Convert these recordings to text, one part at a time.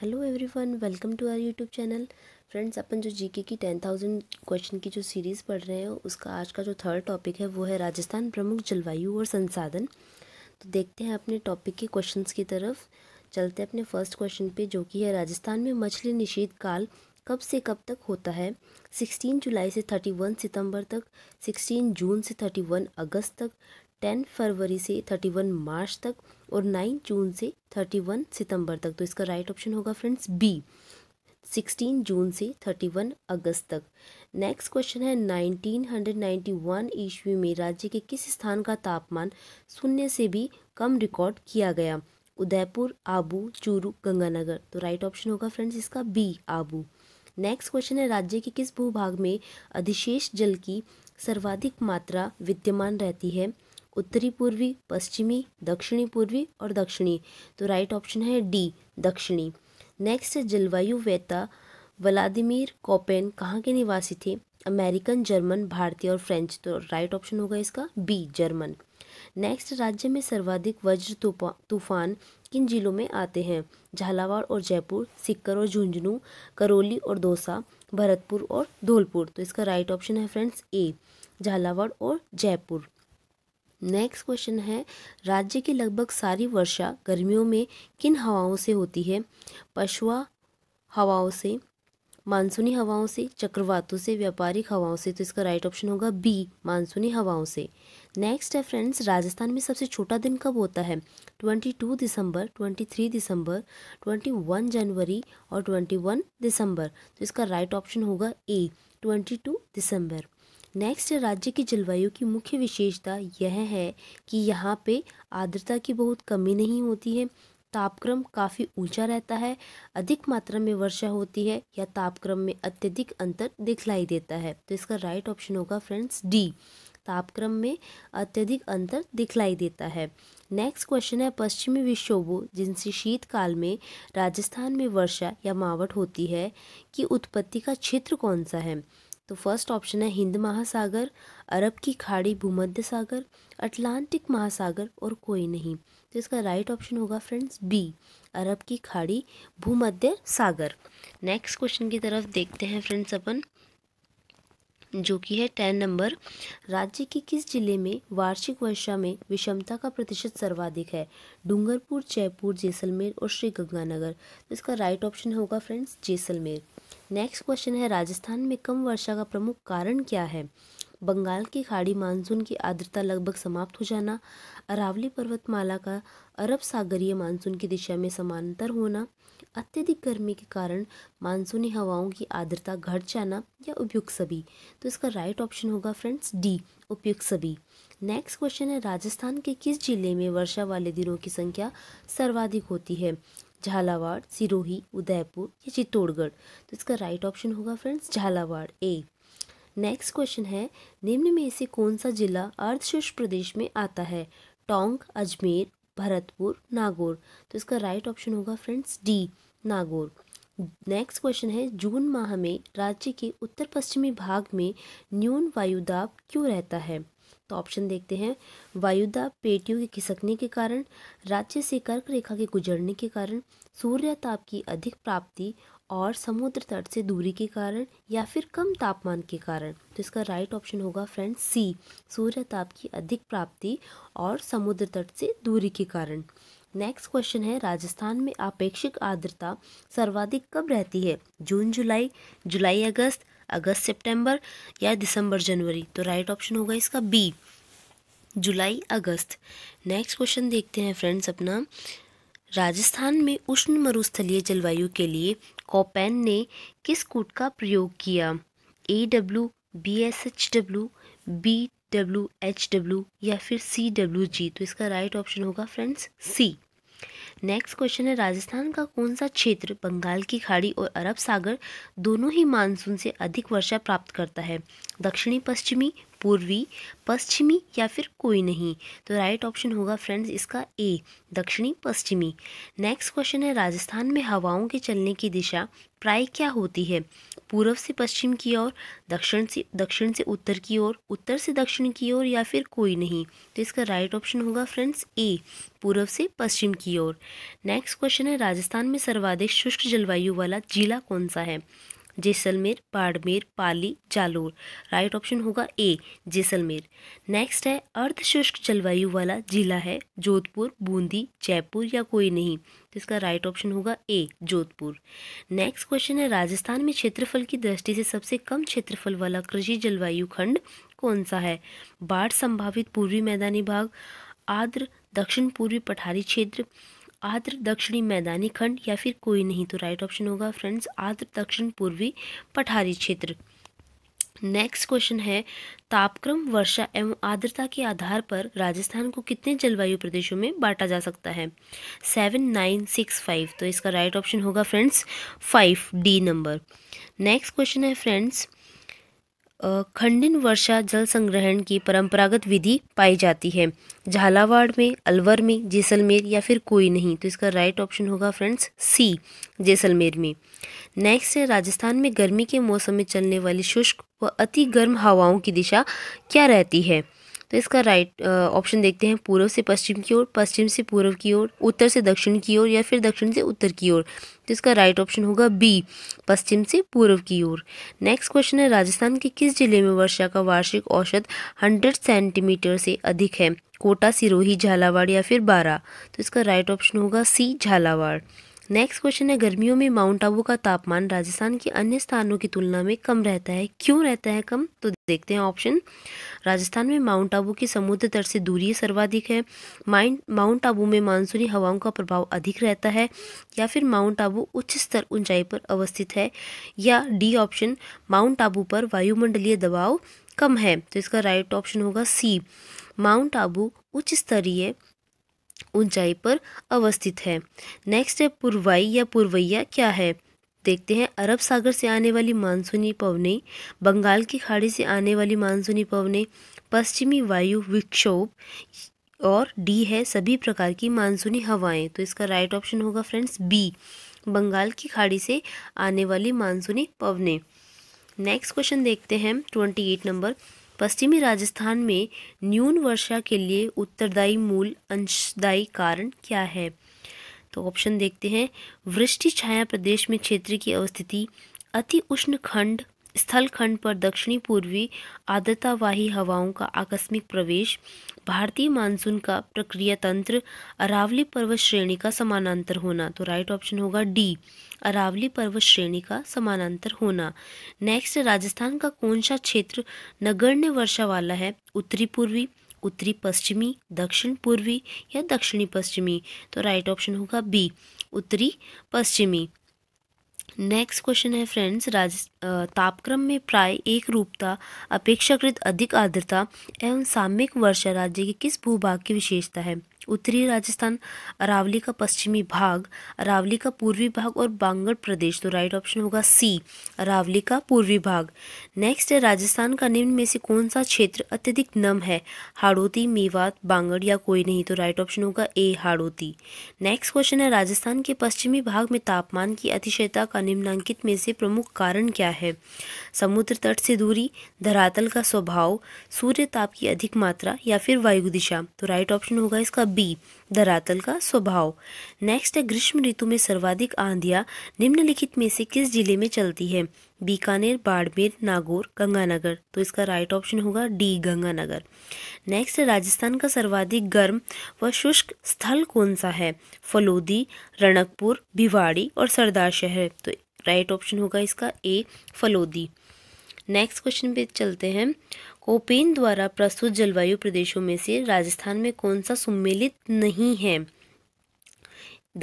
hello everyone welcome to our YouTube channel friends अपन जो GK की टेन थाउजेंड क्वेश्चन की जो सीरीज़ पढ़ रहे हैं उसका आज का जो थर्ड टॉपिक है वो है राजस्थान प्रमुख जलवायु और संसाधन तो देखते हैं अपने टॉपिक के क्वेश्चंस की तरफ चलते हैं अपने फर्स्ट क्वेश्चन पे जो कि है राजस्थान में मछली निषेध काल कब से कब तक होता है सिक्सटीन जुलाई से थर्टी वन सितम्बर तक सिक्सटीन जून से थर्टी वन अगस्त तक टेन फरवरी से थर्टी वन मार्च तक और नाइन जून से थर्टी वन सितंबर तक तो इसका राइट ऑप्शन होगा फ्रेंड्स बी सिक्सटीन जून से थर्टी वन अगस्त तक नेक्स्ट क्वेश्चन है नाइनटीन हंड्रेड नाइन्टी वन ईस्वी में राज्य के किस स्थान का तापमान शून्य से भी कम रिकॉर्ड किया गया उदयपुर आबू चूरू गंगानगर तो राइट ऑप्शन होगा फ्रेंड्स इसका बी आबू नेक्स्ट क्वेश्चन है राज्य के किस भूभाग में अधिशेष जल की सर्वाधिक मात्रा विद्यमान रहती है उत्तरी पूर्वी पश्चिमी दक्षिणी पूर्वी और दक्षिणी तो राइट ऑप्शन है डी दक्षिणी नेक्स्ट जलवायु वेता व्लादिमिर कोपेन कहाँ के निवासी थे अमेरिकन जर्मन भारतीय और फ्रेंच तो राइट ऑप्शन होगा इसका बी जर्मन नेक्स्ट राज्य में सर्वाधिक वज्र तूफान किन जिलों में आते हैं झालावाड़ और जयपुर सिक्कर और झुंझुनू करौली और दौसा भरतपुर और धौलपुर तो इसका राइट ऑप्शन है फ्रेंड्स ए झालावाड़ और जयपुर नेक्स्ट क्वेश्चन है राज्य की लगभग सारी वर्षा गर्मियों में किन हवाओं से होती है पशुआ हवाओं से मानसूनी हवाओं से चक्रवातों से व्यापारिक हवाओं से तो इसका राइट ऑप्शन होगा बी मानसूनी हवाओं से नेक्स्ट है फ्रेंड्स राजस्थान में सबसे छोटा दिन कब होता है ट्वेंटी टू दिसंबर ट्वेंटी थ्री दिसंबर ट्वेंटी वन जनवरी और ट्वेंटी वन दिसंबर तो इसका राइट ऑप्शन होगा ए ट्वेंटी टू दिसंबर नेक्स्ट राज्य की जलवायु की मुख्य विशेषता यह है कि यहाँ पे आर्द्रता की बहुत कमी नहीं होती है तापक्रम काफ़ी ऊंचा रहता है अधिक मात्रा में वर्षा होती है या तापक्रम में अत्यधिक अंतर दिखलाई देता है तो इसका राइट ऑप्शन होगा फ्रेंड्स डी तापक्रम में अत्यधिक अंतर दिखलाई देता है नेक्स्ट क्वेश्चन है पश्चिमी विक्षोभों जिनसे शीतकाल में राजस्थान में वर्षा या मावट होती है की उत्पत्ति का क्षेत्र कौन सा है तो फर्स्ट ऑप्शन है हिंद महासागर अरब की खाड़ी भूमध्य सागर अटलांटिक महासागर और कोई नहीं तो इसका राइट ऑप्शन होगा फ्रेंड्स बी अरब की खाड़ी भूमध्य सागर नेक्स्ट क्वेश्चन की तरफ देखते हैं फ्रेंड्स अपन जो कि है टेन नंबर राज्य के किस जिले में वार्षिक वर्षा में विषमता का प्रतिशत सर्वाधिक है डूंगरपुर जयपुर जैसलमेर और श्रीगंगानगर तो इसका राइट ऑप्शन होगा फ्रेंड्स जैसलमेर नेक्स्ट क्वेश्चन है राजस्थान में कम वर्षा का प्रमुख कारण क्या है बंगाल की खाड़ी मानसून की आर्द्रता लगभग समाप्त हो जाना अरावली पर्वतमाला का अरब सागरीय मानसून की दिशा में समांतर होना अत्यधिक गर्मी के कारण मानसूनी हवाओं की आर्द्रता घट जाना या उपयुक्त सभी तो इसका राइट ऑप्शन होगा फ्रेंड्स डी उपयुक्त सभी नेक्स्ट क्वेश्चन है राजस्थान के किस जिले में वर्षा वाले दिनों की संख्या सर्वाधिक होती है झालावाड़ सिरोही उदयपुर या चित्तौड़गढ़ तो इसका राइट ऑप्शन होगा friends Jhalawar A next question है निम्न में से कौन सा जिला अर्धशुष्क प्रदेश में आता है टोंक अजमेर भरतपुर नागौर तो इसका राइट ऑप्शन होगा friends D Nagaur next question है जून माह में राज्य के उत्तर पश्चिमी भाग में न्यून वायु दाब क्यों रहता है तो ऑप्शन देखते हैं वायुदा पेटियों के खिसकने के कारण राज्य से कर्क रेखा के गुजरने के कारण सूर्य ताप की अधिक प्राप्ति और समुद्र तट से दूरी के कारण या फिर कम तापमान के कारण तो इसका राइट ऑप्शन होगा फ्रेंड सी सूर्य ताप की अधिक प्राप्ति और समुद्र तट से दूरी के कारण नेक्स्ट क्वेश्चन है राजस्थान में आपेक्षिक आर्द्रता सर्वाधिक कब रहती है जून जुलाई जुलाई अगस्त अगस्त सितंबर या दिसंबर जनवरी तो राइट ऑप्शन होगा इसका बी जुलाई अगस्त नेक्स्ट क्वेश्चन देखते हैं फ्रेंड्स अपना राजस्थान में उष्ण मरुस्थलीय जलवायु के लिए कॉपेन ने किस कूट का प्रयोग किया A W B S H W B W H W या फिर सी डब्ल्यू जी तो इसका राइट ऑप्शन होगा फ्रेंड्स सी नेक्स्ट क्वेश्चन है राजस्थान का कौन सा क्षेत्र बंगाल की खाड़ी और अरब सागर दोनों ही मानसून से अधिक वर्षा प्राप्त करता है दक्षिणी पश्चिमी पूर्वी पश्चिमी या फिर कोई नहीं तो राइट ऑप्शन होगा फ्रेंड्स इसका ए दक्षिणी पश्चिमी नेक्स्ट क्वेश्चन है राजस्थान में हवाओं के चलने की दिशा प्राय क्या होती है पूर्व से पश्चिम की ओर दक्षिण से दक्षिण से उत्तर की ओर उत्तर से दक्षिण की ओर या फिर कोई नहीं तो इसका राइट ऑप्शन होगा फ्रेंड्स ए पूर्व से पश्चिम की ओर नेक्स्ट क्वेश्चन है राजस्थान में सर्वाधिक शुष्क जलवायु वाला जिला कौन सा है जैसलमेर बाड़मेर पाली जालोर राइट ऑप्शन होगा ए जैसलमेर नेक्स्ट है अर्धशुष्क जलवायु वाला जिला है जोधपुर बूंदी जयपुर या कोई नहीं तो इसका राइट ऑप्शन होगा ए जोधपुर नेक्स्ट क्वेश्चन है राजस्थान में क्षेत्रफल की दृष्टि से सबसे कम क्षेत्रफल वाला कृषि जलवायु खंड कौन सा है बाढ़ संभावित पूर्वी मैदानी भाग आर्द्र दक्षिण पूर्वी पठारी क्षेत्र आर्द्र दक्षिणी मैदानी खंड या फिर कोई नहीं तो राइट ऑप्शन होगा फ्रेंड्स आर्द्र दक्षिण पूर्वी पठारी क्षेत्र नेक्स्ट क्वेश्चन है तापक्रम वर्षा एवं आर्द्रता के आधार पर राजस्थान को कितने जलवायु प्रदेशों में बांटा जा सकता है सेवन नाइन सिक्स फाइव तो इसका राइट ऑप्शन होगा friends five D number next question है फ्रेंड्स खंडिन वर्षा जल संग्रहण की परंपरागत विधि पाई जाती है झालावाड़ में अलवर में जैसलमेर या फिर कोई नहीं तो इसका राइट ऑप्शन होगा फ्रेंड्स सी जैसलमेर में नेक्स्ट है राजस्थान में गर्मी के मौसम में चलने वाली शुष्क व अति गर्म हवाओं की दिशा क्या रहती है तो इसका राइट ऑप्शन देखते हैं पूर्व से पश्चिम की ओर पश्चिम से पूर्व की ओर उत्तर से दक्षिण की ओर या फिर दक्षिण से उत्तर की ओर तो इसका राइट ऑप्शन होगा बी पश्चिम से पूर्व की ओर नेक्स्ट क्वेश्चन है राजस्थान के किस जिले में वर्षा का वार्षिक औसत हंड्रेड सेंटीमीटर से अधिक है कोटा सिरोही झालावाड़ या फिर बारह तो इसका राइट ऑप्शन होगा सी झालावाड़ नेक्स्ट क्वेश्चन है गर्मियों में माउंट आबू का तापमान राजस्थान के अन्य स्थानों की तुलना में कम रहता है क्यों रहता है कम तो देखते हैं ऑप्शन राजस्थान में माउंट आबू की समुद्र तट से दूरी सर्वाधिक है माइंड माउंट आबू में मानसूनी हवाओं का प्रभाव अधिक रहता है या फिर माउंट आबू उच्च स्तर ऊंचाई पर अवस्थित है या डी ऑप्शन माउंट आबू पर वायुमंडलीय दबाव कम है तो इसका राइट ऑप्शन होगा सी माउंट आबू उच्च स्तरीय ऊंचाई पर अवस्थित है नेक्स्ट है पुरवाई या पुरवैया क्या है देखते हैं अरब सागर से आने वाली मानसूनी पवने बंगाल की खाड़ी से आने वाली मानसूनी पवने पश्चिमी वायु विक्षोभ और डी है सभी प्रकार की मानसूनी हवाएं तो इसका राइट ऑप्शन होगा फ्रेंड्स बी बंगाल की खाड़ी से आने वाली मानसूनी पवने नेक्स्ट क्वेश्चन देखते हैं ट्वेंटी एट नंबर पश्चिमी राजस्थान में न्यून वर्षा के लिए उत्तरदायी मूल अंशदायी कारण क्या है तो ऑप्शन देखते हैं वृष्टि छाया प्रदेश में क्षेत्र की अवस्थिति अति उष्ण खंड स्थल खंड पर दक्षिणी पूर्वी आर्द्रतावाही हवाओं का आकस्मिक प्रवेश भारतीय मानसून का प्रक्रिया तंत्र अरावली पर्वत श्रेणी का समानांतर होना तो राइट ऑप्शन होगा डी अरावली पर्वत श्रेणी का समानांतर होना नेक्स्ट राजस्थान का कौन सा क्षेत्र नगण्य वर्षा वाला है उत्तरी पूर्वी उत्तरी पश्चिमी दक्षिण पूर्वी या दक्षिणी पश्चिमी तो राइट ऑप्शन होगा बी उत्तरी पश्चिमी नेक्स्ट क्वेश्चन है फ्रेंड्स राज तापक्रम में प्राय एक रूपता अपेक्षाकृत अधिक आर्द्रता एवं साम्यिक वर्षा राज्य के किस भूभाग की विशेषता है उत्तरी राजस्थान अरावली का पश्चिमी भाग अरावली का पूर्वी भाग और बांगड़ प्रदेश तो राइट ऑप्शन होगा सी अरावली का पूर्वी भाग नेक्स्ट है राजस्थान का निम्न में से कौन सा क्षेत्र अत्यधिक नम है हाड़ोती मेवात बांगड़ या कोई नहीं तो राइट ऑप्शन होगा ए हाड़ोती नेक्स्ट क्वेश्चन है राजस्थान के पश्चिमी भाग में तापमान की अतिशयता का निम्नांकित में से प्रमुख कारण क्या है समुद्र तट से दूरी धरातल का स्वभाव सूर्य ताप की अधिक मात्रा या फिर वायु दिशा तो राइट ऑप्शन होगा इसका बी धरातल का स्वभाव नेक्स्ट है ग्रीष्म ऋतु में सर्वाधिक आंधिया निम्नलिखित में से किस जिले में चलती है बीकानेर बाड़मेर नागौर गंगानगर तो इसका राइट ऑप्शन होगा डी गंगानगर नेक्स्ट राजस्थान का सर्वाधिक गर्म व शुष्क स्थल कौन सा है फलोदी रणकपुर भिवाड़ी और सरदार शहर तो राइट ऑप्शन होगा इसका ए फलोदी नेक्स्ट क्वेश्चन पे चलते हैं ओपेन द्वारा प्रस्तुत जलवायु प्रदेशों में से राजस्थान में कौन सा सम्मिलित नहीं है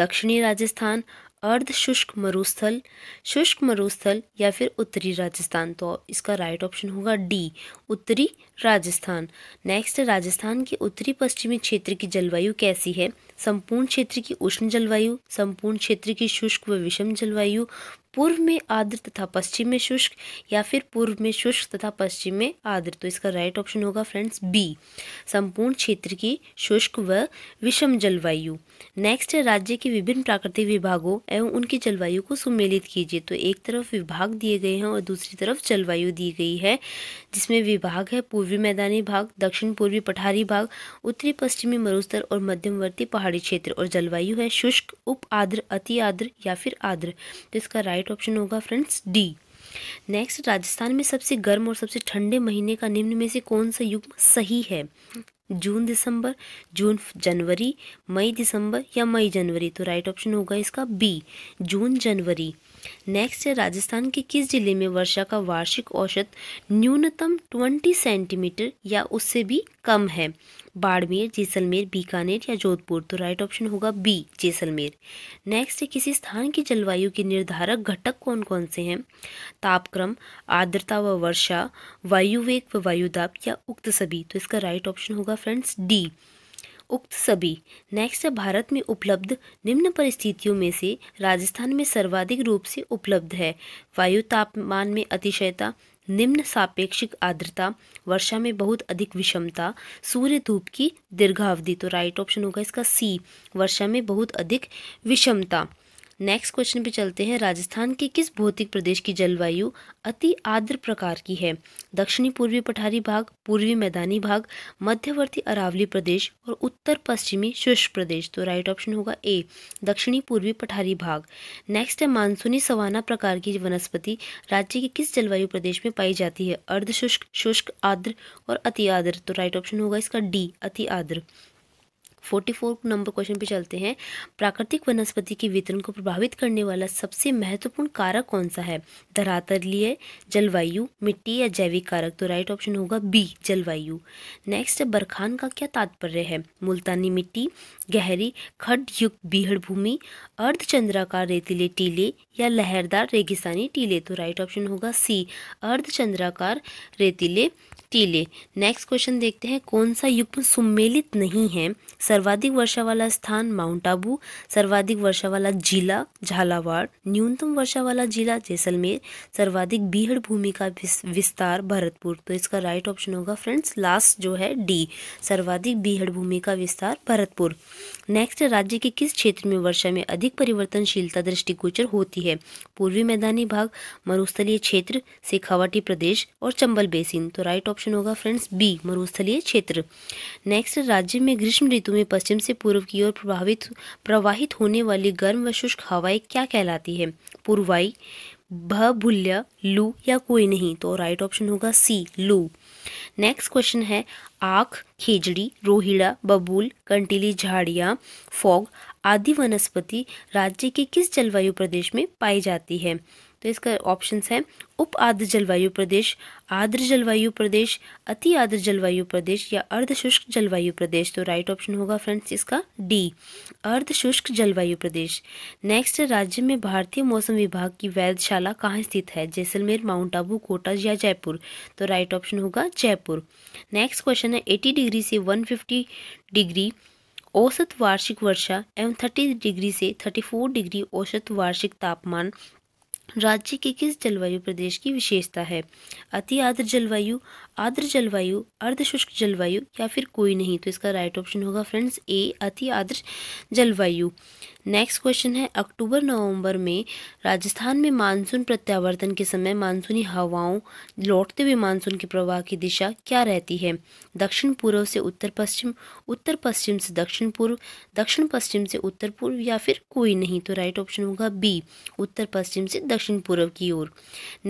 दक्षिणी राजस्थान अर्ध शुष्क मरुस्थल शुष्क मरुस्थल या फिर उत्तरी राजस्थान तो इसका राइट ऑप्शन होगा डी उत्तरी राजस्थान नेक्स्ट राजस्थान के उत्तरी पश्चिमी क्षेत्र की जलवायु कैसी है संपूर्ण क्षेत्र की उष्ण जलवायु संपूर्ण क्षेत्र की शुष्क व विषम जलवायु पूर्व में आर्द्र तथा पश्चिम में शुष्क या फिर पूर्व में शुष्क तथा पश्चिम में आर्द्र तो इसका राइट ऑप्शन होगा फ्रेंड्स बी संपूर्ण क्षेत्र की शुष्क व विषम जलवायु नेक्स्ट राज्य के विभिन्न प्राकृतिक विभागों एवं उनकी जलवायु को सुमेलित कीजिए तो एक तरफ विभाग दिए गए हैं और दूसरी तरफ जलवायु दी गई है जिसमें विभाग है पूर्वी मैदानी भाग दक्षिण पूर्वी पठारी भाग उत्तरी पश्चिमी मरुस्तर और मध्यमवर्ती पहाड़ी क्षेत्र और जलवायु है शुष्क उप आद्र अति आद्र या फिर आद्र तो इसका राइट ऑप्शन होगा फ्रेंड्स डी नेक्स्ट राजस्थान में सबसे गर्म और सबसे ठंडे महीने का निम्न में से कौन सा युग्म सही है जून दिसंबर जून जनवरी मई दिसंबर या मई जनवरी तो राइट ऑप्शन होगा इसका बी जून जनवरी नेक्स्ट है राजस्थान के किस जिले में वर्षा का वार्षिक औसत न्यूनतम 20 सेंटीमीटर या उससे भी कम है बाड़मेर जैसलमेर बीकानेर या जोधपुर तो राइट ऑप्शन होगा बी जैसलमेर नेक्स्ट है किसी स्थान की जलवायु के निर्धारक घटक कौन कौन से हैं तापक्रम आर्द्रता व वर्षा वायु वेग व वायुदाप या उक्त सभी तो इसका राइट ऑप्शन होगा फ्रेंड्स डी उक्त सभी नेक्स्ट भारत में उपलब्ध निम्न परिस्थितियों में से राजस्थान में सर्वाधिक रूप से उपलब्ध है वायु तापमान में अतिशयता निम्न सापेक्षिक आर्द्रता वर्षा में बहुत अधिक विषमता सूर्य धूप की दीर्घावधि तो राइट ऑप्शन होगा इसका सी वर्षा में बहुत अधिक विषमता नेक्स्ट क्वेश्चन पे चलते हैं राजस्थान के किस भौतिक प्रदेश की जलवायु अति आर्द्र प्रकार की है दक्षिणी पूर्वी पठारी भाग पूर्वी मैदानी भाग मध्यवर्ती अरावली प्रदेश और उत्तर पश्चिमी शुष्क प्रदेश तो राइट ऑप्शन होगा ए दक्षिणी पूर्वी पठारी भाग नेक्स्ट है मानसूनी सवाना प्रकार की वनस्पति राज्य के किस जलवायु प्रदेश में पाई जाती है अर्ध शुष्क शुष्क आर्द्र और अति आर्द्र तो राइट ऑप्शन होगा इसका डी अति आर्द्र फोर्टी फोर नंबर क्वेश्चन पे चलते हैं प्राकृतिक वनस्पति के वितरण को प्रभावित करने वाला सबसे महत्वपूर्ण कारक कौन सा है धरातलीय जलवायु मिट्टी या जैविक कारक तो राइट ऑप्शन होगा बी जलवायु नेक्स्ट बरखान का क्या तात्पर्य है मुल्तानी मिट्टी गहरी खड युक्त बीहड़ भूमि अर्धचंद्राकार रेतीले टीले या लहरदार रेगिस्तानी टीले तो राइट ऑप्शन होगा सी अर्धचंद्राकार रेतीले टीले नेक्स्ट क्वेश्चन देखते हैं कौन सा युग्म सुमेलित नहीं है सर्वाधिक वर्षा वाला स्थान माउंट आबू सर्वाधिक वर्षा वाला जिला झालावाड़ न्यूनतम वर्षा वाला जिला जैसलमेर सर्वाधिक बीहड़ भूमि का विस्तार भरतपुर तो इसका राइट ऑप्शन होगा फ्रेंड्स लास्ट जो है डी सर्वाधिक बीहड़ भूमि का विस्तार भरतपुर नेक्स्ट राज्य के किस क्षेत्र में वर्षा में अधिक परिवर्तनशीलता दृष्टिगोचर होती है पूर्वी मैदानी भाग मरुस्थलीय क्षेत्र शेखावाटी प्रदेश और चंबल बेसिन तो राइट ऑप्शन ऑप्शन होगा फ्रेंड्स बी मरुस्थलीय क्षेत्र नेक्स्ट राज्य में ग्रीष्म ऋतु में पश्चिम से पूर्व की ओर प्रभावित प्रवाहित होने वाली गर्म व शुष्क हवाएं क्या कहलाती है पूर्वाई भूल्य लू या कोई नहीं तो राइट ऑप्शन होगा सी लू नेक्स्ट क्वेश्चन है आख खेजड़ी रोहिड़ा बबूल कंटीली झाड़ियाँ फॉग आदि वनस्पति राज्य के किस जलवायु प्रदेश में पाई जाती है तो इसका ऑप्शन है उप आर्द्र जलवायु प्रदेश आर्द्र जलवायु प्रदेश अति आर्द्र जलवायु प्रदेश या अर्ध शुष्क जलवायु प्रदेश तो राइट ऑप्शन होगा फ्रेंड्स इसका डी अर्ध शुष्क जलवायु प्रदेश नेक्स्ट राज्य में भारतीय मौसम विभाग की वैधशाला कहाँ स्थित है जैसलमेर माउंट आबू कोटा या जयपुर तो राइट ऑप्शन होगा जयपुर नेक्स्ट क्वेश्चन है एटी डिग्री से वन फिफ्टी डिग्री औसत वार्षिक वर्षा एवं थर्टी डिग्री से थर्टी फोर डिग्री औसत वार्षिक तापमान राज्य के किस जलवायु प्रदेश की विशेषता है अति आर्द्र जलवायु आर्द्र जलवायु अर्ध शुष्क जलवायु या फिर कोई नहीं तो इसका राइट ऑप्शन होगा फ्रेंड्स ए अति आर्द्र जलवायु नेक्स्ट क्वेश्चन है अक्टूबर नवंबर में राजस्थान में मानसून प्रत्यावर्तन के समय मानसूनी हवाओं लौटते हुए मानसून के प्रवाह की दिशा क्या रहती है दक्षिण पूर्व से उत्तर पश्चिम उत्तर पश्चिम से दक्षिण पूर्व दक्षिण पश्चिम से उत्तर पूर्व या फिर कोई नहीं तो राइट ऑप्शन होगा बी उत्तर पश्चिम से दक्षिण पूर्व की ओर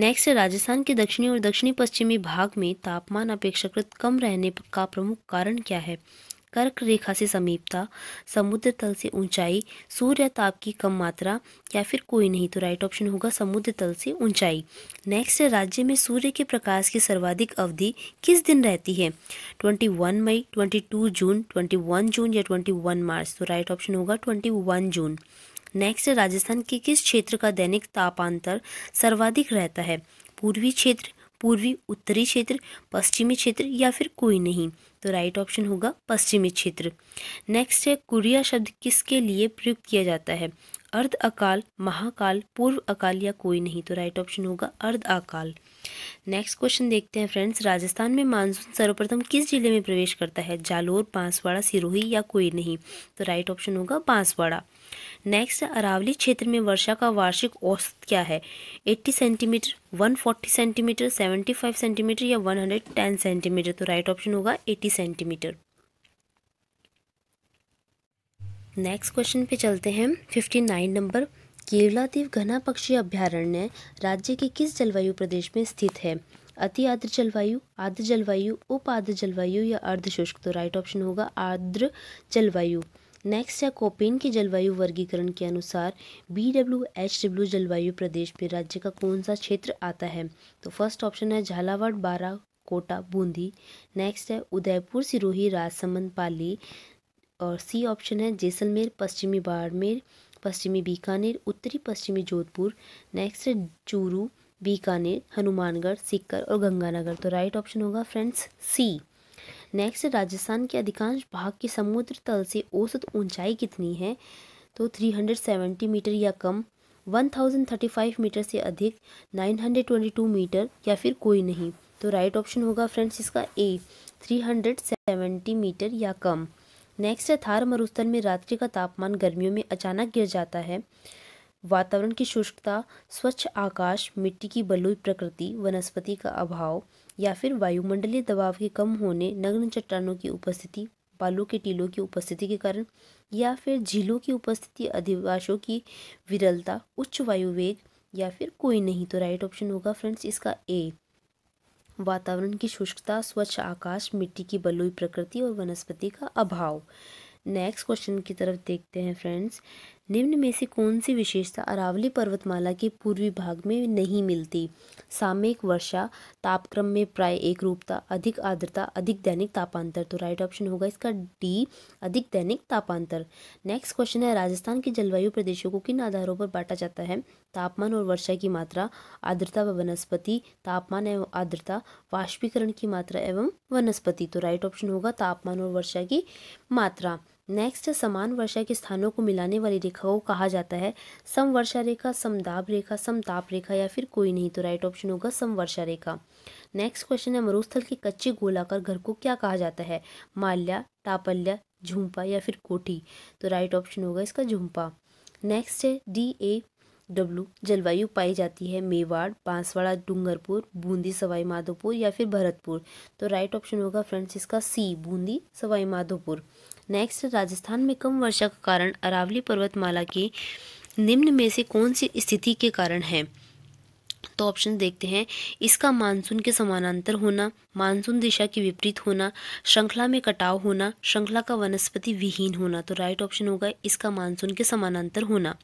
नेक्स्ट है राजस्थान के दक्षिणी और दक्षिणी पश्चिमी भाग में तापमान अपेक्षाकृत कम रहने का प्रमुख कारण क्या है कर्क रेखा से समीपता समुद्र तल से ऊंचाई सूर्य ताप की कम मात्रा या फिर कोई नहीं तो राइट ऑप्शन होगा समुद्र तल से ऊंचाई नेक्स्ट राज्य में सूर्य के प्रकाश की सर्वाधिक अवधि किस दिन रहती है 21 मई 22 जून 21 जून या 21 मार्च तो राइट ऑप्शन होगा 21 जून नेक्स्ट राजस्थान के किस क्षेत्र का दैनिक तापांतर सर्वाधिक रहता है पूर्वी क्षेत्र पूर्वी उत्तरी क्षेत्र पश्चिमी क्षेत्र या फिर कोई नहीं तो राइट ऑप्शन होगा पश्चिमी क्षेत्र नेक्स्ट है कुरिया शब्द किसके लिए प्रयुक्त किया जाता है अर्ध अकाल महाकाल पूर्व अकाल या कोई नहीं तो राइट ऑप्शन होगा अर्ध अकाल नेक्स्ट क्वेश्चन देखते हैं फ्रेंड्स राजस्थान में मानसून सर्वप्रथम किस जिले में प्रवेश करता है जालोर बांसवाड़ा सिरोही या कोई नहीं तो राइट ऑप्शन होगा बांसवाड़ा नेक्स्ट अरावली क्षेत्र में वर्षा का वार्षिक औसत क्या है 80 सेंटीमीटर 140 सेंटीमीटर 75 सेंटीमीटर या 110 सेंटीमीटर तो राइट ऑप्शन होगा 80 सेंटीमीटर नेक्स्ट क्वेश्चन पे चलते हैं 59 नंबर केवलादेव घना पक्षी अभ्यारण्य राज्य के किस जलवायु प्रदेश में स्थित है अति आर्द्र जलवायु आर्द्र जलवायु उप आर्द्र जलवायु या अर्ध शुष्क तो राइट ऑप्शन होगा आर्द्र जलवायु नेक्स्ट है कोपेन के जलवायु वर्गीकरण के अनुसार बी डब्ल्यू एच डब्ल्यू जलवायु प्रदेश में राज्य का कौन सा क्षेत्र आता है तो फर्स्ट ऑप्शन है झालावाड़ बारा कोटा बूंदी नेक्स्ट है उदयपुर सिरोही राजसमंद पाली और सी ऑप्शन है जैसलमेर पश्चिमी बाड़मेर पश्चिमी बीकानेर उत्तरी पश्चिमी जोधपुर नेक्स्ट है चूरू बीकानेर हनुमानगढ़ सीकर और गंगानगर तो राइट ऑप्शन होगा फ्रेंड्स सी नेक्स्ट राजस्थान के अधिकांश भाग के समुद्र तल से औसत ऊंचाई कितनी है तो 370 मीटर या कम 1035 मीटर से अधिक 922 मीटर या फिर कोई नहीं तो राइट ऑप्शन होगा फ्रेंड्स इसका ए 370 मीटर या कम नेक्स्ट है थार मरुस्थल में रात्रि का तापमान गर्मियों में अचानक गिर जाता है वातावरण की शुष्कता स्वच्छ आकाश मिट्टी की बलुई प्रकृति वनस्पति का अभाव या फिर वायुमंडलीय दबाव के कम होने नग्न चट्टानों की उपस्थिति बालू के टीलों की उपस्थिति के कारण या फिर झीलों की उपस्थिति अधिवासों की विरलता उच्च वायु वेग या फिर कोई नहीं तो राइट ऑप्शन होगा फ्रेंड्स इसका ए वातावरण की शुष्कता स्वच्छ आकाश मिट्टी की बलुई प्रकृति और वनस्पति का अभाव नेक्स्ट क्वेश्चन की तरफ देखते हैं फ्रेंड्स निम्न में से कौन सी विशेषता अरावली पर्वतमाला के पूर्वी भाग में नहीं मिलती सामयिक वर्षा तापक्रम में प्राय एक रूपता अधिक आर्द्रता अधिक दैनिक तापांतर तो राइट ऑप्शन होगा इसका डी अधिक दैनिक तापांतर नेक्स्ट क्वेश्चन है राजस्थान के जलवायु प्रदेशों को किन आधारों पर बांटा जाता है तापमान और वर्षा की मात्रा आर्द्रता व वनस्पति तापमान एवं आर्द्रता वाष्पीकरण की मात्रा एवं वनस्पति तो राइट ऑप्शन होगा तापमान और वर्षा की मात्रा नेक्स्ट समान वर्षा के स्थानों को मिलाने वाली रेखा को कहा जाता है समवर्षा रेखा समदाब रेखा समताप रेखा या फिर कोई नहीं तो राइट ऑप्शन होगा सम वर्षा रेखा नेक्स्ट क्वेश्चन है मरुस्थल के कच्चे गोलाकार घर को क्या कहा जाता है माल्या टापल्या झुम्पा या फिर कोठी तो राइट ऑप्शन होगा इसका झुम्पा नेक्स्ट है डी ए डब्लू जलवायु पाई जाती है मेवाड़ बांसवाड़ा डूंगरपुर बूंदी सवाई माधोपुर या फिर भरतपुर तो राइट ऑप्शन होगा फ्रेंड्स इसका सी बूंदी सवाई माधोपुर नेक्स्ट राजस्थान में कम वर्षा का कारण अरावली पर्वतमाला की निम्न में से कौन सी स्थिति के कारण है तो ऑप्शन देखते हैं इसका मानसून के समानांतर होना मानसून दिशा के विपरीत होना श्रृंखला में कटाव होना श्रृंखला का वनस्पति विहीन होना तो राइट ऑप्शन होगा इसका मानसून के समानांतर होना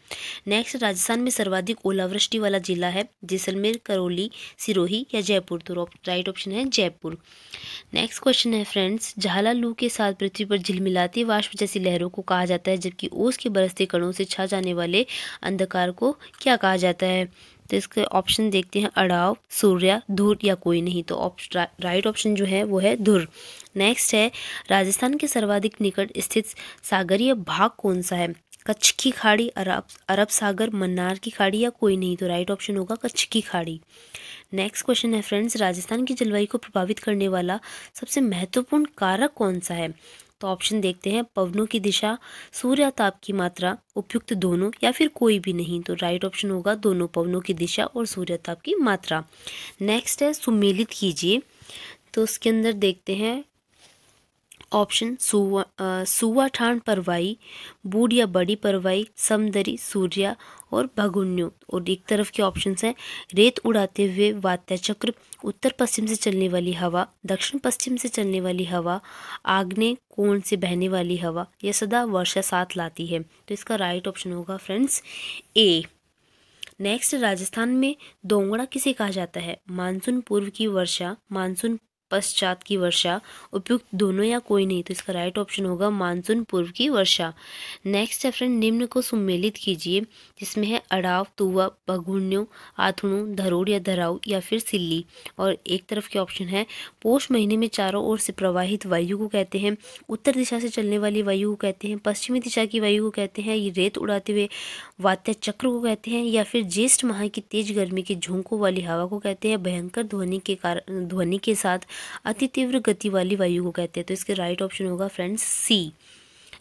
नेक्स्ट राजस्थान में सर्वाधिक ओलावृष्टि वाला जिला है जैसलमेर करौली सिरोही या जयपुर तो राइट ऑप्शन है जयपुर नेक्स्ट क्वेश्चन है फ्रेंड्स झाला लू के साथ पृथ्वी पर झिलमिलाती वाष्प जैसी लहरों को कहा जाता है जबकि ओस के बरसते कणों से छा जाने वाले अंधकार को क्या कहा जाता है तो इसके ऑप्शन देखते हैं अड़ाव सूर्या धुर या कोई नहीं तो राइट ऑप्शन जो है वो है धुर नेक्स्ट है राजस्थान के सर्वाधिक निकट स्थित सागरीय भाग कौन सा है कच्छ की खाड़ी अरब अरब सागर मन्नार की खाड़ी या कोई नहीं तो राइट ऑप्शन होगा कच्छ की खाड़ी नेक्स्ट क्वेश्चन है फ्रेंड्स राजस्थान की जलवायु को प्रभावित करने वाला सबसे महत्वपूर्ण कारक कौन सा है तो ऑप्शन देखते हैं पवनों की दिशा सूर्य ताप की मात्रा उपयुक्त दोनों या फिर कोई भी नहीं तो राइट ऑप्शन होगा दोनों पवनों की दिशा और सूर्य ताप की मात्रा नेक्स्ट है सुमेलित कीजिए तो उसके अंदर देखते हैं ऑप्शन सुवा सुवाठान परवाई बूढ़ या बड़ी परवाई समदरी सूर्या और भगुन्यू और एक तरफ के ऑप्शन हैं रेत उड़ाते हुए वात्या चक्र उत्तर पश्चिम से चलने वाली हवा दक्षिण पश्चिम से चलने वाली हवा आग्ने कोण से बहने वाली हवा यह सदा वर्षा साथ लाती है तो इसका राइट ऑप्शन होगा फ्रेंड्स ए नेक्स्ट राजस्थान में दोंगड़ा किसे कहा जाता है मानसून पूर्व की वर्षा मानसून पश्चात की वर्षा उपयुक्त दोनों या कोई नहीं तो इसका राइट ऑप्शन होगा मानसून पूर्व की वर्षा नेक्स्ट है फ्रेंड निम्न को सम्मिलित कीजिए जिसमें है अड़ाव तुआ बगुण्यों आथुणु धरोड़ या धराऊ या फिर सिल्ली और एक तरफ के ऑप्शन है पोष महीने में चारों ओर से प्रवाहित वायु को कहते हैं उत्तर दिशा से चलने वाली वायु को कहते हैं पश्चिमी दिशा की वायु को कहते हैं ये रेत उड़ाते हुए वात्य चक्र को कहते हैं या फिर ज्येष्ठ माह की तेज गर्मी के झोंकों वाली हवा को कहते हैं भयंकर ध्वनि के कारण ध्वनि के साथ अति तीव्र गति वाली वायु को कहते हैं तो इसके राइट ऑप्शन होगा फ्रेंड्स सी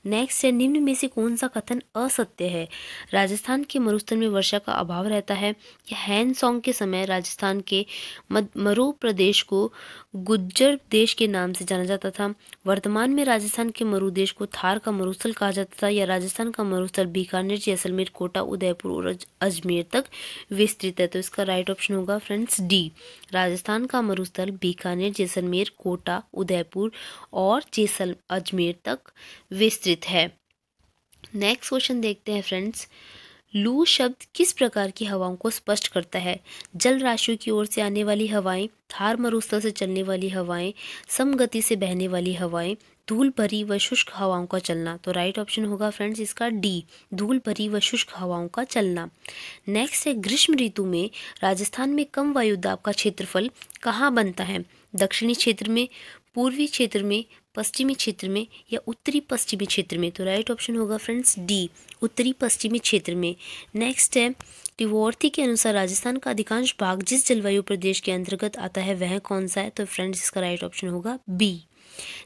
नेक्स्ट है निम्न में से कौन सा कथन असत्य है राजस्थान के मरुस्थल में वर्षा का अभाव रहता है या हैंड सॉन्ग के समय राजस्थान के मरु प्रदेश को गुज्जर देश के नाम से जाना जाता था वर्तमान में राजस्थान के मरु देश को थार का मरुस्थल कहा जाता था या राजस्थान का मरुस्थल बीकानेर जैसलमेर कोटा उदयपुर और अजमेर तक विस्तृत है तो इसका राइट ऑप्शन होगा फ्रेंड्स डी राजस्थान का मरुस्थल बीकानेर जैसलमेर कोटा उदयपुर और जैसल अजमेर तक विस्तृत मिश्रित है नेक्स्ट क्वेश्चन देखते हैं फ्रेंड्स लू शब्द किस प्रकार की हवाओं को स्पष्ट करता है जल राशियों की ओर से आने वाली हवाएं थार मरुस्थल से चलने वाली हवाएं सम गति से बहने वाली हवाएं धूल भरी व शुष्क हवाओं का चलना तो राइट ऑप्शन होगा फ्रेंड्स इसका डी धूल भरी व शुष्क हवाओं का चलना नेक्स्ट है ग्रीष्म ऋतु में राजस्थान में कम वायु दाब का क्षेत्रफल कहाँ बनता है दक्षिणी क्षेत्र में पूर्वी क्षेत्र में पश्चिमी क्षेत्र में या उत्तरी पश्चिमी क्षेत्र में तो राइट ऑप्शन होगा फ्रेंड्स डी उत्तरी पश्चिमी क्षेत्र में नेक्स्ट है टिवोर्थी के अनुसार राजस्थान का अधिकांश भाग जिस जलवायु प्रदेश के अंतर्गत आता है वह कौन सा है तो फ्रेंड्स इसका राइट ऑप्शन होगा बी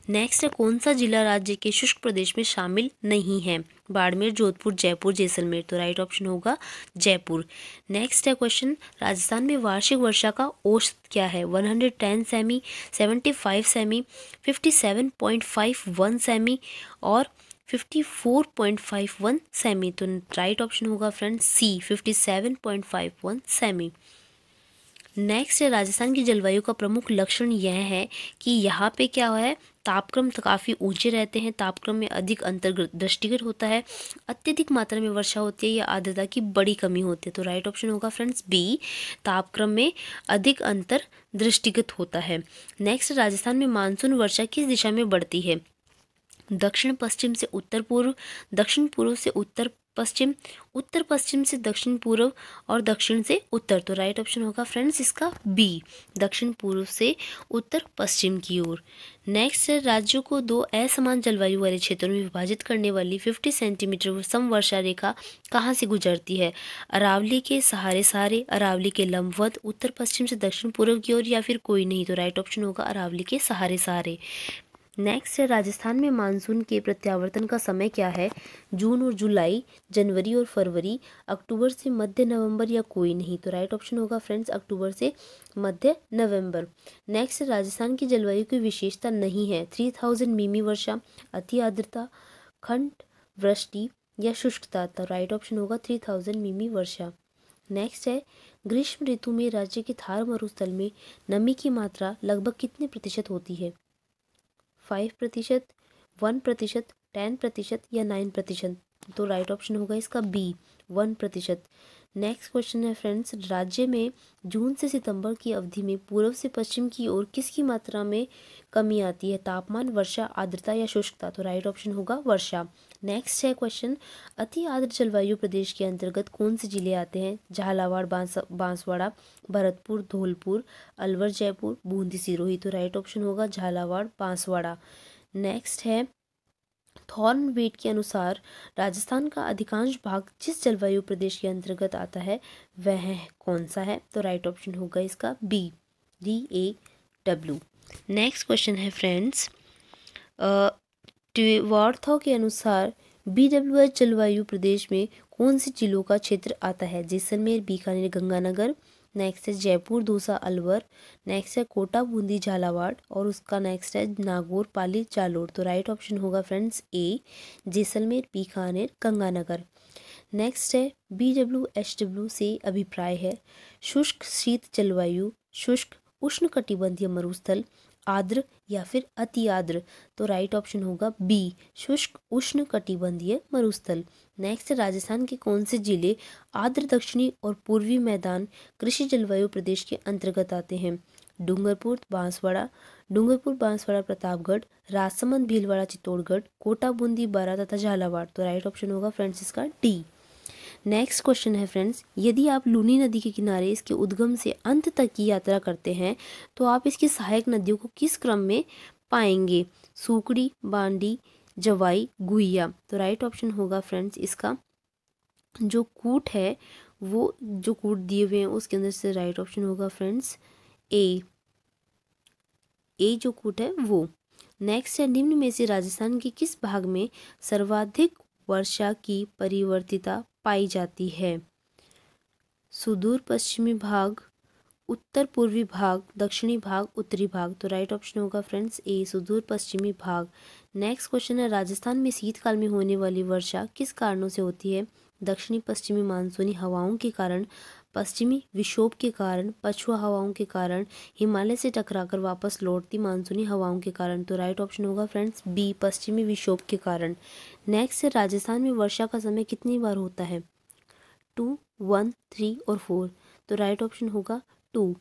नेक्स्ट है कौन सा जिला राज्य के शुष्क प्रदेश में शामिल नहीं है बाड़मेर जोधपुर जयपुर जैसलमेर तो राइट ऑप्शन होगा जयपुर नेक्स्ट है क्वेश्चन राजस्थान में वार्षिक वर्षा का औसत क्या है 110 सेमी 75 सेमी 57.51 सेमी और 54.51 सेमी तो राइट ऑप्शन होगा फ्रेंड सी 57.51 सेमी नेक्स्ट है राजस्थान की जलवायु का प्रमुख लक्षण यह है कि यहाँ पे क्या है तापक्रम तो काफ़ी ऊंचे रहते हैं तापक्रम में अधिक अंतर दृष्टिगत होता है अत्यधिक मात्रा में वर्षा होती है या आर्द्रता की बड़ी कमी होती है तो राइट ऑप्शन होगा फ्रेंड्स बी तापक्रम में अधिक अंतर दृष्टिगत होता है नेक्स्ट राजस्थान में मानसून वर्षा किस दिशा में बढ़ती है दक्षिण पश्चिम से उत्तर पूर्व दक्षिण पूर्व से उत्तर पश्चिम उत्तर पश्चिम से दक्षिण पूर्व और दक्षिण से उत्तर तो राइट ऑप्शन होगा फ्रेंड्स इसका बी दक्षिण पूर्व से उत्तर पश्चिम की ओर नेक्स्ट है राज्यों को दो असमान जलवायु वाले क्षेत्रों में विभाजित करने वाली 50 सेंटीमीटर सम वर्षा रेखा कहाँ से गुजरती है अरावली के सहारे सहारे अरावली के लंबवत उत्तर पश्चिम से दक्षिण पूर्व की ओर या फिर कोई नहीं तो राइट ऑप्शन होगा अरावली के सहारे सहारे नेक्स्ट है राजस्थान में मानसून के प्रत्यावर्तन का समय क्या है जून और जुलाई जनवरी और फरवरी अक्टूबर से मध्य नवंबर या कोई नहीं तो राइट ऑप्शन होगा फ्रेंड्स अक्टूबर से मध्य नवंबर नेक्स्ट राजस्थान की जलवायु की विशेषता नहीं है थ्री थाउजेंड मीमी वर्षा अति आर्द्रता खंड वृष्टि या शुष्कता तो राइट ऑप्शन होगा थ्री थाउजेंड वर्षा नेक्स्ट है ग्रीष्म ऋतु में राज्य के थार मरुस्थल में नमी की मात्रा लगभग कितने प्रतिशत होती है फाइव प्रतिशत वन प्रतिशत टेन प्रतिशत या नाइन प्रतिशत तो राइट ऑप्शन होगा इसका बी वन प्रतिशत नेक्स्ट क्वेश्चन है फ्रेंड्स राज्य में जून से सितंबर की अवधि में पूर्व से पश्चिम की ओर किसकी मात्रा में कमी आती है तापमान वर्षा आर्द्रता या शुष्कता तो राइट ऑप्शन होगा वर्षा नेक्स्ट है क्वेश्चन अति आर्द्र जलवायु प्रदेश के अंतर्गत कौन से जिले आते हैं झालावाड़ बांस बांसवाड़ा भरतपुर धौलपुर अलवर जयपुर बूंदी सिरोही तो राइट ऑप्शन होगा झालावाड़ बांसवाड़ा नेक्स्ट है थॉर्न वेट के अनुसार राजस्थान का अधिकांश भाग जिस जलवायु प्रदेश के अंतर्गत आता है वह कौन सा है तो राइट ऑप्शन होगा इसका B D A W next question है फ्रेंड्स टिवार्थो तो के अनुसार बी डब्ल्यू एच जलवायु प्रदेश में कौन से जिलों का क्षेत्र आता है जैसलमेर बीकानेर गंगानगर नेक्स्ट है जयपुर दूसा अलवर नेक्स्ट है कोटा बूंदी झालावाड़ और उसका नेक्स्ट है नागौर पाली जालोर तो राइट ऑप्शन होगा friends A Jaisalmer Bikaner Ganganagar next है बी डब्ल्यू एच डब्ल्यू से अभिप्राय है शुष्क शीत जलवायु शुष्क उष्ण कटिबंधीय मरुस्थल आर्द्र या फिर अति आर्द्र तो राइट ऑप्शन होगा बी शुष्क उष्ण कटिबंधीय मरुस्थल नेक्स्ट राजस्थान के कौन से जिले आर्द्र दक्षिणी और पूर्वी मैदान कृषि जलवायु प्रदेश के अंतर्गत आते हैं डूंगरपुर बांसवाड़ा डूंगरपुर बांसवाड़ा प्रतापगढ़ राजसमंद भीलवाड़ा चित्तौड़गढ़ कोटा बूंदी बारा तथा झालावाड़ तो राइट ऑप्शन होगा फ्रेंड्स इसका डी नेक्स्ट क्वेश्चन है फ्रेंड्स यदि आप लूनी नदी के किनारे इसके उद्गम से अंत तक की यात्रा करते हैं तो आप इसकी सहायक नदियों को किस क्रम में पाएंगे सूकड़ी बांडी जवाई गुइया तो राइट ऑप्शन होगा फ्रेंड्स इसका जो कूट है वो जो कूट दिए हुए हैं उसके अंदर से राइट ऑप्शन होगा फ्रेंड्स ए ए जो कूट है वो नेक्स्ट है निम्न में से राजस्थान के किस भाग में सर्वाधिक वर्षा की परिवर्तिता पाई जाती है सुदूर पश्चिमी भाग उत्तर पूर्वी भाग दक्षिणी भाग उत्तरी भाग तो राइट ऑप्शन होगा फ्रेंड्स ए सुदूर पश्चिमी भाग नेक्स्ट क्वेश्चन है राजस्थान में शीतकाल में होने वाली वर्षा किस कारणों से होती है दक्षिणी पश्चिमी मानसूनी हवाओं के कारण पश्चिमी विक्षोभ के कारण पछुआ हवाओं के कारण हिमालय से टकराकर वापस लौटती मानसूनी हवाओं के कारण तो राइट ऑप्शन होगा फ्रेंड्स बी पश्चिमी विक्षोभ के कारण नेक्स्ट राजस्थान में वर्षा का समय कितनी बार होता है टू वन थ्री और फोर तो राइट ऑप्शन होगा टू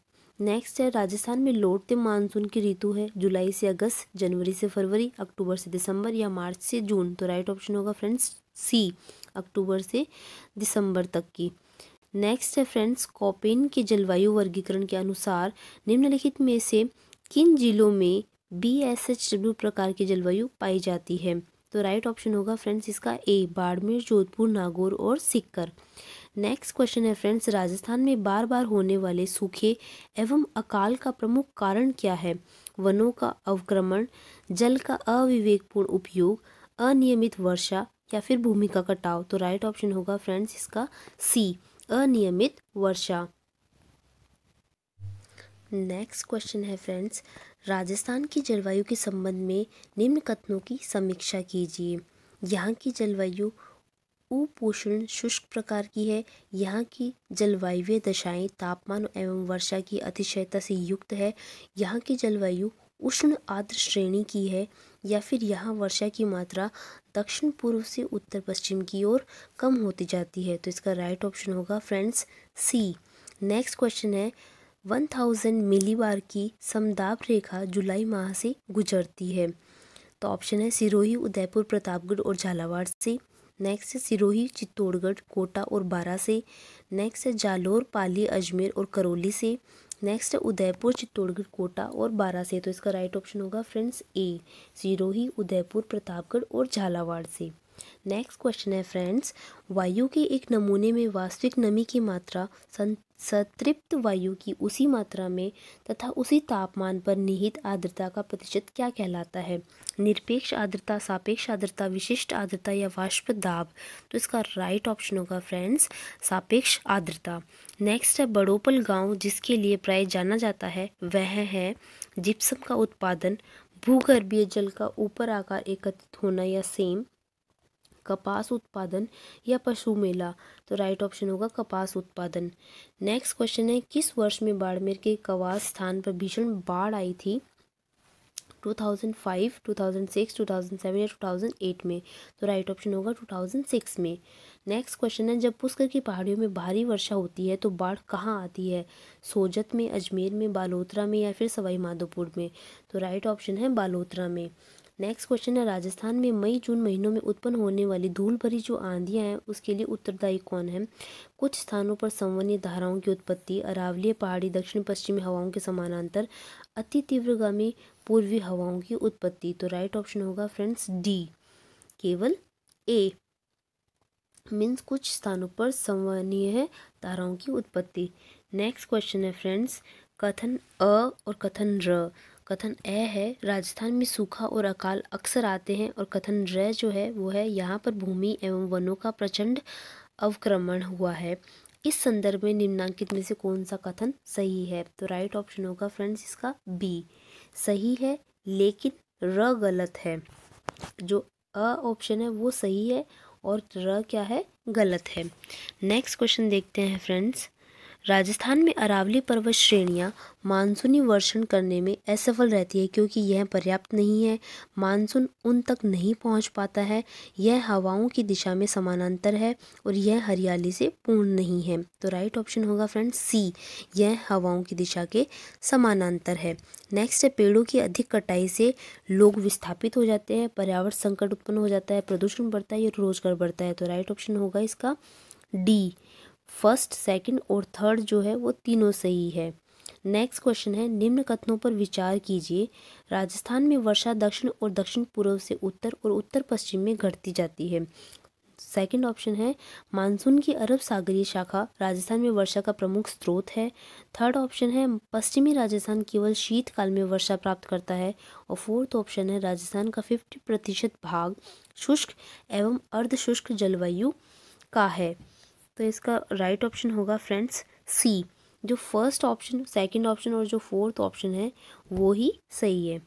नेक्स्ट है राजस्थान में लौटते मानसून की ऋतु है जुलाई से अगस्त जनवरी से फरवरी अक्टूबर से दिसंबर या मार्च से जून तो राइट ऑप्शन होगा फ्रेंड्स सी अक्टूबर से दिसंबर तक की नेक्स्ट है फ्रेंड्स कॉपेन के जलवायु वर्गीकरण के अनुसार निम्नलिखित में से किन जिलों में बी एस एच डब्ल्यू प्रकार की जलवायु पाई जाती है तो राइट ऑप्शन होगा फ्रेंड्स इसका ए बाड़मेर जोधपुर नागौर और सिक्कर नेक्स्ट क्वेश्चन है फ्रेंड्स राजस्थान में बार बार होने वाले सूखे एवं अकाल का प्रमुख कारण क्या है वनों का अवक्रमण जल का अविवेकपूर्ण उपयोग अनियमित वर्षा या फिर भूमि का कटाव तो राइट ऑप्शन होगा फ्रेंड्स इसका सी अनियमित वर्षा नेक्स्ट क्वेश्चन है फ्रेंड्स राजस्थान की जलवायु के संबंध में निम्न कथनों की समीक्षा कीजिए यहाँ की जलवायु उपोषण शुष्क प्रकार की है यहाँ की जलवायु दशाएं तापमान एवं वर्षा की अतिशयता से युक्त है यहाँ की जलवायु उष्ण आर्द्र श्रेणी की है या फिर यहाँ वर्षा की मात्रा दक्षिण पूर्व से उत्तर पश्चिम की ओर कम होती जाती है तो इसका राइट ऑप्शन होगा फ्रेंड्स सी नेक्स्ट क्वेश्चन है वन थाउजेंड मिली बार की समदाब रेखा जुलाई माह से गुजरती है तो ऑप्शन है सिरोही उदयपुर प्रतापगढ़ और झालावाड़ से नेक्स्ट है सिरोही चित्तौड़गढ़ कोटा और बारा से नेक्स्ट है जालोर पाली अजमेर और करौली से नेक्स्ट उदयपुर चित्तौड़गढ़ कोटा और बारह से तो इसका राइट ऑप्शन होगा फ्रेंड्स ए सिरोही उदयपुर प्रतापगढ़ और झालावाड़ से नेक्स्ट क्वेश्चन है फ्रेंड्स वायु के एक नमूने में वास्तविक नमी की मात्रा संतृप्त वायु की उसी मात्रा में तथा उसी तापमान पर निहित आर्द्रता का प्रतिशत क्या कहलाता है निरपेक्ष आर्द्रता सापेक्ष आर्द्रता विशिष्ट आर्द्रता या वाष्प दाब तो इसका राइट ऑप्शन होगा फ्रेंड्स सापेक्ष आर्द्रता नेक्स्ट है बड़ोपल गांव जिसके लिए प्राय जाना जाता है वह है जिप्सम का उत्पादन भूगर्भीय जल का ऊपर आकार एकत्रित होना या सेम कपास उत्पादन या पशु मेला तो राइट ऑप्शन होगा कपास उत्पादन नेक्स्ट क्वेश्चन है किस वर्ष में बाड़मेर के कवास स्थान पर भीषण बाढ़ आई थी 2005, 2006, 2007 या 2008 में तो राइट ऑप्शन होगा 2006 में नेक्स्ट क्वेश्चन है जब पुष्कर की पहाड़ियों में भारी वर्षा होती है तो बाढ़ कहाँ आती है सोजत में अजमेर में बालोतरा में या फिर सवाई माधोपुर में तो राइट ऑप्शन है बालोतरा में नेक्स्ट क्वेश्चन है राजस्थान में मई जून महीनों में उत्पन्न होने वाली धूल भरी जो आंधियां हैं उसके लिए उत्तरदायी कौन है कुछ स्थानों पर संवनीय धाराओं की उत्पत्ति अरावलीय पहाड़ी दक्षिण पश्चिमी हवाओं के समानांतर अति तीव्रगामी पूर्वी हवाओं की उत्पत्ति तो राइट ऑप्शन होगा फ्रेंड्स डी केवल ए मीन्स कुछ स्थानों पर संवनीय धाराओं की उत्पत्ति नेक्स्ट क्वेश्चन है फ्रेंड्स कथन अ और कथन र कथन ए है राजस्थान में सूखा और अकाल अक्सर आते हैं और कथन र जो है वो है यहाँ पर भूमि एवं वनों का प्रचंड अवक्रमण हुआ है इस संदर्भ में निम्नांकित में से कौन सा कथन सही है तो राइट ऑप्शन होगा फ्रेंड्स इसका बी सही है लेकिन र गलत है जो अ ऑप्शन है वो सही है और र क्या है गलत है नेक्स्ट क्वेश्चन देखते हैं फ्रेंड्स राजस्थान में अरावली पर्वत श्रेणियाँ मानसूनी वर्षण करने में असफल रहती है क्योंकि यह पर्याप्त नहीं है मानसून उन तक नहीं पहुँच पाता है यह हवाओं की दिशा में समानांतर है और यह हरियाली से पूर्ण नहीं है तो राइट ऑप्शन होगा फ्रेंड सी यह हवाओं की दिशा के समानांतर है नेक्स्ट है पेड़ों की अधिक कटाई से लोग विस्थापित हो जाते हैं पर्यावरण संकट उत्पन्न हो जाता है प्रदूषण बढ़ता है या रोजगार बढ़ता है तो राइट ऑप्शन होगा इसका डी फर्स्ट सेकंड और थर्ड जो है वो तीनों सही है नेक्स्ट क्वेश्चन है निम्न कथनों पर विचार कीजिए राजस्थान में वर्षा दक्षिण और दक्षिण पूर्व से उत्तर और उत्तर पश्चिम में घटती जाती है सेकंड ऑप्शन है मानसून की अरब सागरीय शाखा राजस्थान में वर्षा का प्रमुख स्रोत है थर्ड ऑप्शन है पश्चिमी राजस्थान केवल शीतकाल में वर्षा प्राप्त करता है और फोर्थ ऑप्शन है राजस्थान का फिफ्टी प्रतिशत भाग शुष्क एवं अर्धशुष्क जलवायु का है तो इसका राइट ऑप्शन होगा फ्रेंड्स सी जो फर्स्ट ऑप्शन सेकंड ऑप्शन और जो फोर्थ ऑप्शन है वो ही सही है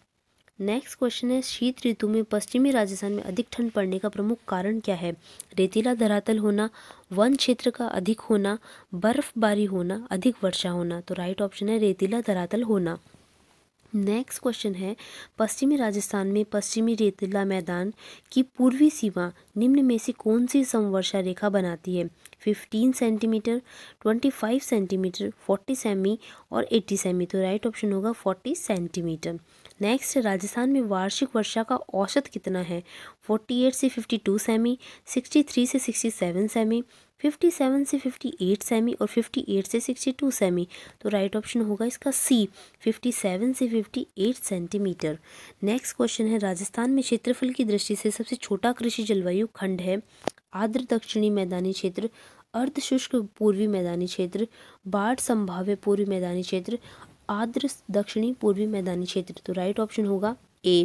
नेक्स्ट क्वेश्चन है शीत ऋतु में पश्चिमी राजस्थान में अधिक ठंड पड़ने का प्रमुख कारण क्या है रेतीला धरातल होना वन क्षेत्र का अधिक होना बर्फबारी होना अधिक वर्षा होना तो राइट ऑप्शन है रेतीला धरातल होना नेक्स्ट क्वेश्चन है पश्चिमी राजस्थान में पश्चिमी रेतीला मैदान की पूर्वी सीमा निम्न में से कौन सी समवर्षा रेखा बनाती है fifteen centimetre twenty five centimetre forty सेमी और एट्टी सेमी तो राइट ऑप्शन होगा फोर्टी सेंटीमीटर नेक्स्ट राजस्थान में वार्षिक वर्षा का औसत कितना है फोर्टी एट से फिफ्टी टू सेमी सिक्सटी थ्री से सिक्सटी सेवन सेमी फिफ्टी सेवन से फिफ्टी एट सेमी और फिफ्टी एट से सिक्सटी टू सेमी तो राइट ऑप्शन होगा इसका सी फिफ्टी सेवन से fifty eight centimetre next question है राजस्थान में क्षेत्रफल की दृष्टि से सबसे छोटा कृषि जलवायु खंड है आर्द्र दक्षिणी मैदानी क्षेत्र अर्ध शुष्क पूर्वी मैदानी क्षेत्र बाढ़ संभाव्य पूर्वी मैदानी क्षेत्र आर्द्र दक्षिणी पूर्वी मैदानी क्षेत्र तो राइट ऑप्शन होगा ए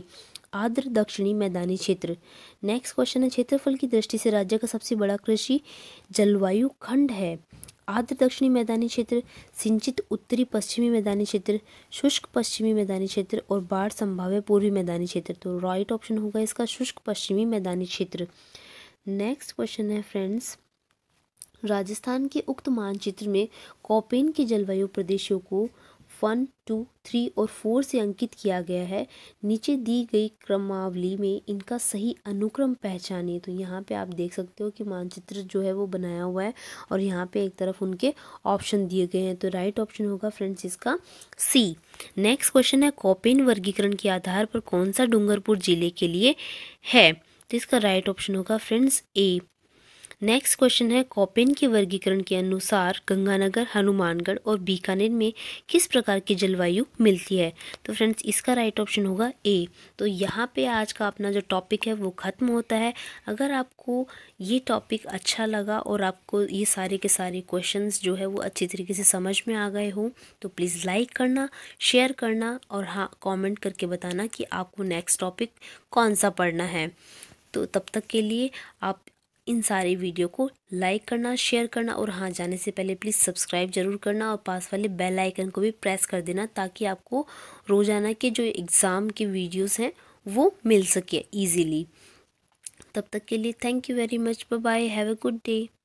आर्द्र दक्षिणी मैदानी क्षेत्र नेक्स्ट क्वेश्चन है क्षेत्रफल की दृष्टि से राज्य का सबसे बड़ा कृषि जलवायु खंड है आर्द्र दक्षिणी मैदानी क्षेत्र सिंचित उत्तरी पश्चिमी मैदानी क्षेत्र शुष्क पश्चिमी मैदानी क्षेत्र और बाढ़ संभाव्य पूर्वी मैदानी क्षेत्र तो राइट ऑप्शन होगा इसका शुष्क पश्चिमी मैदानी क्षेत्र नेक्स्ट क्वेश्चन है फ्रेंड्स राजस्थान के उक्त मानचित्र में कॉपेन के जलवायु प्रदेशों को वन टू थ्री और फोर से अंकित किया गया है नीचे दी गई क्रमावली में इनका सही अनुक्रम पहचानिए तो यहाँ पे आप देख सकते हो कि मानचित्र जो है वो बनाया हुआ है और यहाँ पे एक तरफ उनके ऑप्शन दिए गए हैं तो राइट ऑप्शन होगा फ्रेंड्स इसका सी नेक्स्ट क्वेश्चन है कॉपेन वर्गीकरण के आधार पर कौन सा डूंगरपुर जिले के लिए है तो इसका राइट ऑप्शन होगा फ्रेंड्स ए नेक्स्ट क्वेश्चन है कॉपेन के वर्गीकरण के अनुसार गंगानगर हनुमानगढ़ और बीकानेर में किस प्रकार की जलवायु मिलती है तो फ्रेंड्स इसका राइट ऑप्शन होगा ए तो यहाँ पे आज का अपना जो टॉपिक है वो ख़त्म होता है अगर आपको ये टॉपिक अच्छा लगा और आपको ये सारे के सारे क्वेश्चंस जो है वो अच्छी तरीके से समझ में आ गए हों तो प्लीज़ लाइक करना शेयर करना और हाँ कॉमेंट करके बताना कि आपको नेक्स्ट टॉपिक कौन सा पढ़ना है तो तब तक के लिए आप इन सारे वीडियो को लाइक करना शेयर करना और हाँ जाने से पहले प्लीज़ सब्सक्राइब जरूर करना और पास वाले बेल आइकन को भी प्रेस कर देना ताकि आपको रोज़ाना के जो एग्ज़ाम के वीडियोस हैं वो मिल सके इजीली तब तक के लिए thank you very much bye have a good day